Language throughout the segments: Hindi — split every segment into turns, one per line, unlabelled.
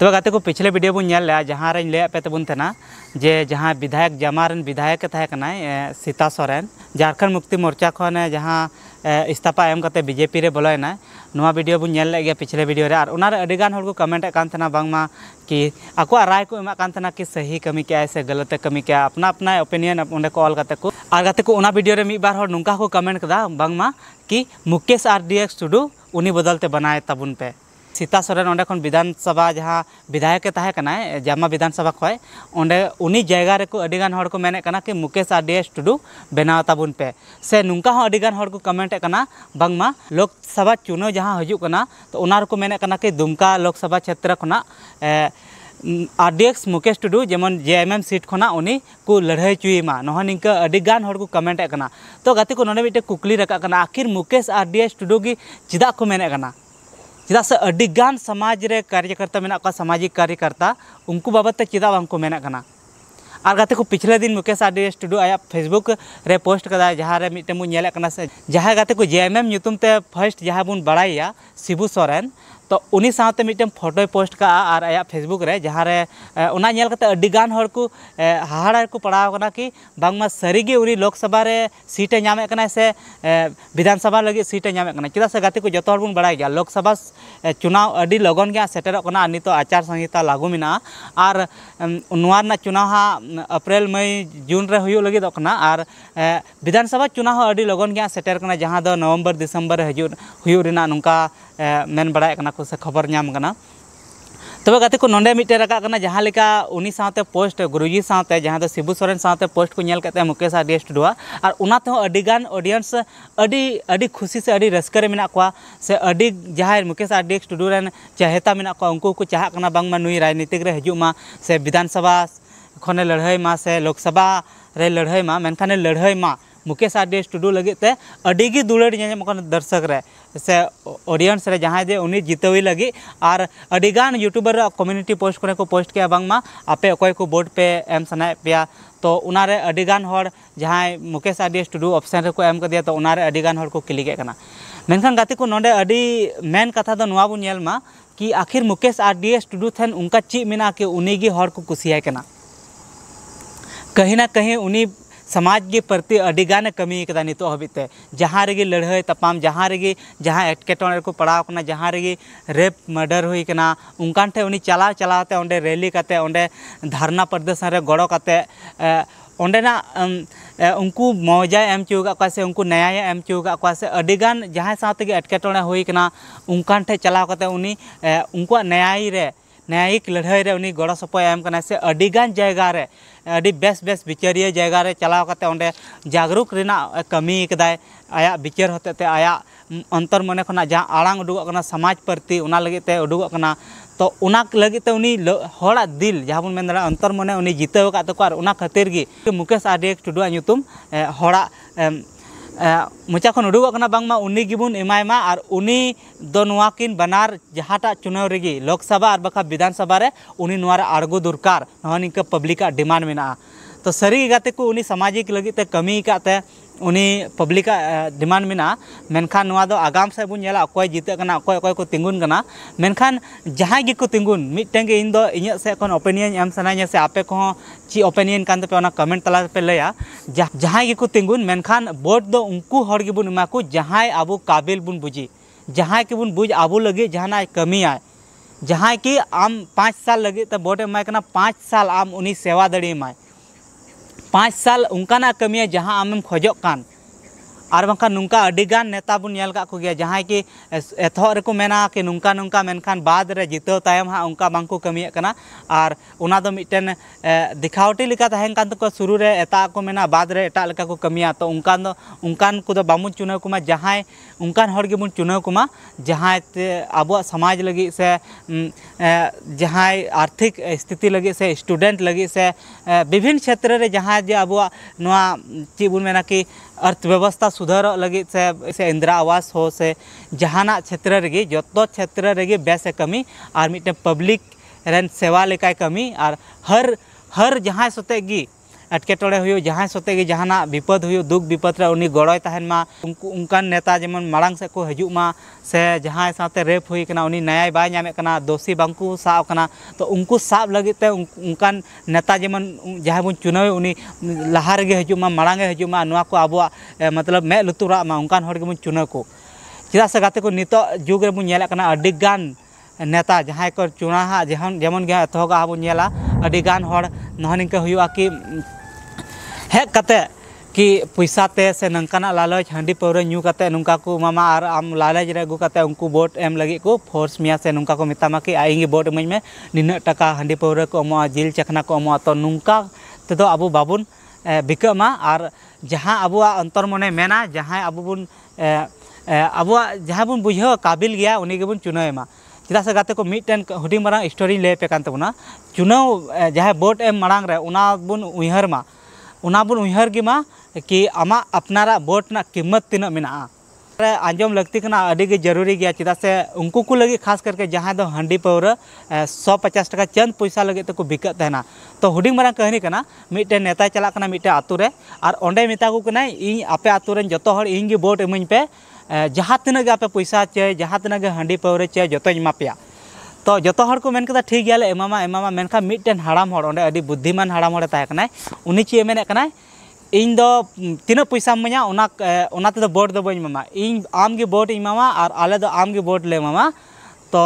तब गाते को पिछले वीडियो बन जहाँ पे तबन तो जे जहाँ विधायक जमारन विधायक सीता सोरेन झारखंड मुक्ति मोर्चा खन जहाँ इस्ताफा एम करते बीजेपी रे ना ना वीडियो बन लगे पिछले वीडियो रेगान को कमेंट बांगमा कि आपको राय को एमकना कि सही कमी के से गलत कमी के अपना अपना ओपिनियन उन्हें को और गाते को वीडियो रे बार नौका को कमेंट कि Mukesh R D X Tudu उन्हीं बदलते बनाए तबन पे सीता सोरेन अंक विधानसभा जहाँ विधायक तहकना जामा विधानसभा खे उन्नी जैगारे मेन कि मुकेश आडीएस टुडू बनावताबन पे से नुका कमेंट बांगमा लोकसभा चुनाव जहाँ हजूकना तो कि दुमका लोकसभा क्षेत्र खुना आरडीएक्स मुकेश टुडू जेमन जे एम एम सीट खुना उन्नी को लड़ाई चुमा को कमेंट तो गति को नीटे कुकली रखा आखिर मुकेश आरडीएस टुडू की चेदा को मेन चेदा से समाज रे कार्यकर्ता मे सामाजिक कार्यकर्ता उनको बाबद चेदा बाको मेना और गाते को पिछले दिन मुकेश आडीएस स्टूडियो आया फेसबुक रे पोस्ट कदा जहाँ मिट्टे बोले जहाँ गाते को जे एम एम फर्स्ट जहाँ बन बड़ा शिबू सरें तो उन्हीं साथ मिट्टी फोटो पोस्ट कर आया फेसबुक जहाँ अलगान हाहाड़ा को पड़ा कि बामा सारीगे उ लोकसभा सीटे नाम से विधानसभा लगे सीटे नाम चेदा से गति को जो बन बड़ा लोकसभा चुनाव अभी लगन के सेटर नित तो आचार संहिता लागू मे और चुनाव हाँ अप्रैल मई जून और तो विधानसभा चुनाव अभी लगन के सेटर जहाँ नवम्बर दिसम्बर हजू मन बड़ा ᱠᱟᱱᱟ खबर नाम ᱠᱷᱚᱵᱚᱨ ᱧᱟᱢ तब गति को नोडे मिटे रखा जहाँ उनी साथ पोस्ट गुरुजी साथ जहाँ तो शिबू सोरेन साथ पोस्ट को नल करते मुकेश आडियस टुडुआ और उनातेगान तो ऑडियंस खुशी से रस्कर मे से जहाँ मुकेश आडियस टुडू चाहता मे उनको चाहना बांगमा नुई राजनीतिक हजूमा से विधानसभा खने लड़ाई मा से लोकसभा लड़ाई मा मेखान लड़ाई मा मुकेश आडे स्टूडियो लगते दुड़े दुलड़ दर्शक रे से ऑडियंस रे जहाँ जे उन्हें जितावी लगी और अड़ीगान यूट्यूबर कम्युनिटी पोस्ट को पोस्ट के बांगमा आपे अकोय को वोट पे एम सना पे तो उनारे अड़ीगान हर जहाँ मुकेश आडे स्टूडियो ऑप्शन रे को एम कर दिया तो उनारे अड़ीगान हर को क्लिक करना मेनखान गाते को नोडे अड़ी मेन कथा तो नवा बन नेलमा कि आखिर मुकेश आरडीए स्टूडियो थन उनका ची मेना के उन्हीं हर को कुसिया कहीं ना कहीं उन्हीं समाज के प्रति अगान कमी एक नित हे जहाँ रे लड़ाई तपाम जहाँ रे जहाँ एटकेटे को पड़ा जहाँ रे रेप मर्डर होना उनकान ठे उन्नी चला चलाते रैली धारणा प्रदर्शन गड़ो करते अंना उनको मौजा एम चुका से उनको न्याय एम चुका से अगान जहाँ सा एटकेटे होना उनकान ठे चला उनको न्याय न्यायिक लड़ाई रे उनी गड़ा सपोय एम करना से अडीगान जगह रे अडी बेस बेस बिचारिये जगह रे चलाव करते उन्हें जागरूक रेना कमी एक दाय आया बिचार होते ते आया अंतर मने खना जहाँ आड़ांग उडुग करना समाज प्रति उना लगे ते उडुग करना तो उना लगे ते उनी होड़ा दिल जहाँ बन मेंदा अंतर मने उनी जीते का तो और उना खातिर की मुकेश आडे टुडुआ नुतुम होड़ा मचा खन उडुगना बांगमा उनी गिबुन बनार जहाटा चुनाव रेगी लोकसभा और बखा विधानसभा रे दरकार पब्लिक डिमांड में तो सारी गाते को उनी सामाजिक लगी कमी का उनी पब्लिक डिमांड मेना मेनखान आगाम से बन अकय जीतना अकय अकय को तिंगुन मेनखान जहाँ को तीगुन मिट्टें इन दो इन सब ओपिनियन एम सनाई से आपे को ची ओपिनियन कान पे कमेंट तला पे लया जहाँ को तीगुन मेनखान वोट दो उनको हर के बन एमाको जहाँ अब काबिल बन बुझी जहाँ के बन बुझ अब लगे जहाँ कमी आए जहाँ कि आम पाँच साल लगे तो वोट एमाय पाँच साल आम उनी सेवा दड़ी एमाय पाँच साल उनका कमिया जहाँ आम खोज और बखा नौका अड़ीगान नेता बन गया जहाँ कि एतहब रेको मेना कि नौका नौका मेखान बाद रे जिताव तायम हाँ उनका बांको कमिया और उना दो मिटन दिखावटी लेका तहन कान तको शुरू रे एता को मेना बाद रे एटा लेका को कमिया तो उनकान दो उनकान को दो बामु चुनाव कुमा जहाँ उनकान हर गेबुन चुनाव कुमा जहाँ अब समाज लगे से जहाँ आर्थिक स्थिति लगे से स्टूडेंट लगे से विभिन्न क्षेत्र रे जहाँ जे अब चीज बन मेना कि अर्थव्यवस्था सुधार लगे से, से इंदिरा आवास हो से जहाँ क्षेत्र रे जो क्षेत्र रे बेस कमी और मिट्टे पब्लिक रेन सेवा लेकाय कमी और हर हर जहाँ सते एटके सोते जहाँ विपद हो दुख विपद गड़य उनकान नेता जमन मांग सक हजूमा से जहाँ साथ रेप होना न्याय बना दोषी साब सा तो उनको साब लगते उनकान नेता जेमन जहाँ बन चुनाव हजू हजूमा मांगे हजूमा ना को अब मतलब मैं लुतुरा उनकान बन चुनाव को चेदा से गाते को नित जुग रेबा अगर नेता जहाँ को चुनाव जेमन जेमन एतोहबा बोला अभी गान नहन इनका हुआ कि ᱦᱮᱡ कि पैसा ते से नंकाना लालच हाँ पावर न्यू कते नौका को मामा और आम लालच रे अगू कते उनको वोट एम लगे को फोर्स मिया से नौका को मितामा कि आई वोट इमाज में निना टाका हाँ पावर को अमो जिल चखना को अमो तो नौका तो अब बाबन बिकमा और जहाँ अब अंतर मने मेना जहाँ अब बन अब जहाँ बन बुझे काबिल गया उन्हीं बन चुनावेमा चेदा से गाते को मिटन हूँ मांग स्टोरी लेपे चुनाव जहाँ वोट एम मांग रहे उना बन उहरमा उनाबन उहर गेमा कि आम अपनारा वोट कीमत तना मे आजम लगती अभी जरूरी गया चेदा से उनको को लगे खास करके जहाँ दो हाँ पावर सौ पचास टाका चंद पैसा लगे तक तो बिकत तो हूँ मारा कहनी करना मिट्टे नेता चलाना मिट्टे आतुरे और ओंडे मेता को इन आपे आतुरे जो तो इन बोट इमें पे जहाँ तना पैसा चे जहाँ तना हाँ पावर चे जो मापे तो जो हर को मेन ठीक गया एमामा एमामा मेनखा मिट्टन हड़ाम हड़ ओंडे अडी बुद्धिमान हड़ाम हड़ ताहकनाय उनी चे मेने कनाय इन दो तीन पैसा मना ओना ओना ते तो बोट दो बई मामा इन आम के बोट इमामा और आले दो आम के बोट ले मामा तो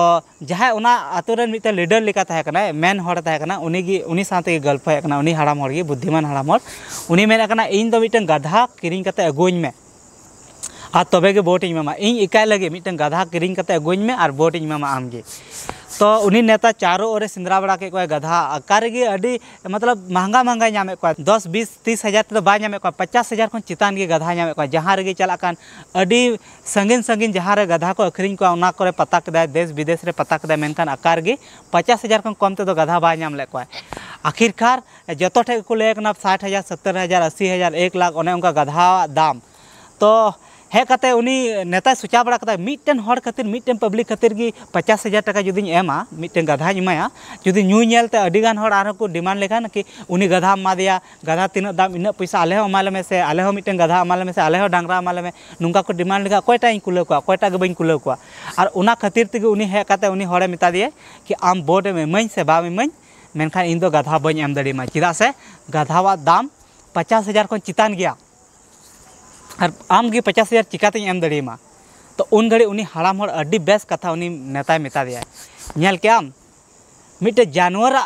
जहाँ ओना आतुरन मिते लीडर लेका था कना मेन हड़ था कना उनी गी उनी साथे गल्प है कना उनी हड़ाम हड़ बुद्धिमान हड़ाम हड़ उनी मेन कना इन दो मिटन गाधा किरिंग कते अगोइन में आ तबे के बोट इमामा इन इकाय लगे मिटन गाधा किरिंग कते अगोइन में और बोट इमामा आम गी तो उन्हीं नेता चारों ओर सिंद्रावड़ा के कोई गधा अकारे अड़ी मतलब महंगा महंगा नाम को दस बीस तीस हजार तो बाय नामे को पचास हजार को चितान के गधा नाम को जहाँ रे चलाकान अड़ी संगीन संगीन जहाँ रे गधा को अखरीन को उना को पता कदा देश विदेश रे पता कदा मेनखान अकारे पचास हजार को कम तो गधा बाय नाम ले को आखिरकार जो ठेक को लेना साठ हजार सत्तर हजार अस्सी हजार एक लाख उन्हें उनका गधा दाम तो हेकते नेता सोचा बड़ा मिट्टन खातर मिट्टन पब्लिक खातर की पचास हजार टाका जुदी एमा मिट्टन गाधा एमाया जुदी नुलते डिमांड लेखान कि उन्नी गाधा अदेया गाधा तीना दाम इन पैसा अलहमे से अलह मिट्टन गाधा अमालमे से अलह डांगरा अमालमे नुका को डिमांड लेखा कोयटा कुल को कोयटा बी कुल और खातिर तक हेकते मतदे कि आम बोर्ड इमें से बाम इमाई मनखान इन गाधा बम दिमा से गाधावा दाम पचास हजार चितान गया आमगे पचास हज़ार चिकाते एम दड़ेमा तो उन घड़ी उन हड़ाम बेस कथा उन नेता मतदेल के मिट्टे जानवर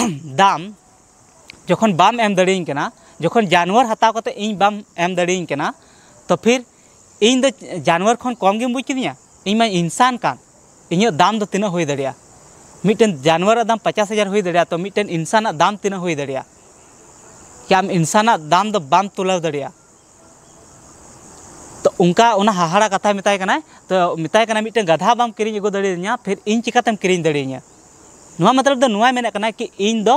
दाम जख एम दड़ेना जो जानवर हत्या तो इन बम दड़ेना तो फिर इन दो जानवर खन कम बुझकिया इनमा इंसान कान इन दाम दो तना हो दड़ा मिट्टे जानवर दाम पचास हज़ार हो दड़ा तो मिट्टे इंसान दाम तना हुई दड़ा क्या इंसान दाम तुला दड़ा उनका उना हाहाड़ा कथा मिताय तो मिताय कना मिटन गधा बाम किरिन अगो दड़े냐 फिर इन चिकातम किरिन दड़े냐 नुवा मतलब द नुवा मेने कि इन दो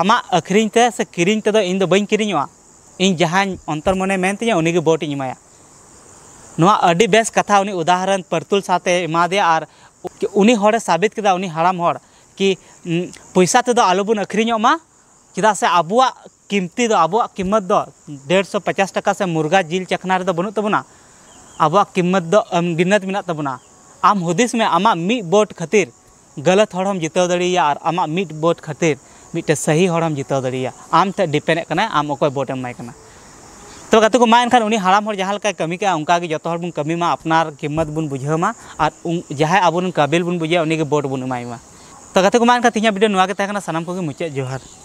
आम अखरिन से किरिन तेज इन बी बइन इन जहाँ अंतर मन मेनतिया उनी के वोट इमाया बेस कथा उनी उदाहरण परतुल साथे इमादे और आर उनी होड़े साबित कि हड़ाम कि पैसा ते दो आलोबुन अखरिनवा मा से आबुआ कीमती अब कीमत डेढ़ सौ पचास टाका से मुर्गा जिल चखना बनू तबना आबो कीमत गिनत में तबना आम हदिस में आम मी बोट खातिर गलत हम जिताव दड़िया और आम मी बोट खातिर मिट्टे सही हम जिताव दड़िया आम ते डिपेंड आम अकोय बोट एम तब तो गते को मानखान उनी हराम जहाँ लगा कमी के उनका जो बन कमी मा अपनार कीमत बन बुझेमा और जहाँ अब काबिल बन बुझे उनके बोट बन एमायमा तो गते को मानखा तीन वीडियो नागे सामान को मुचाद जोहार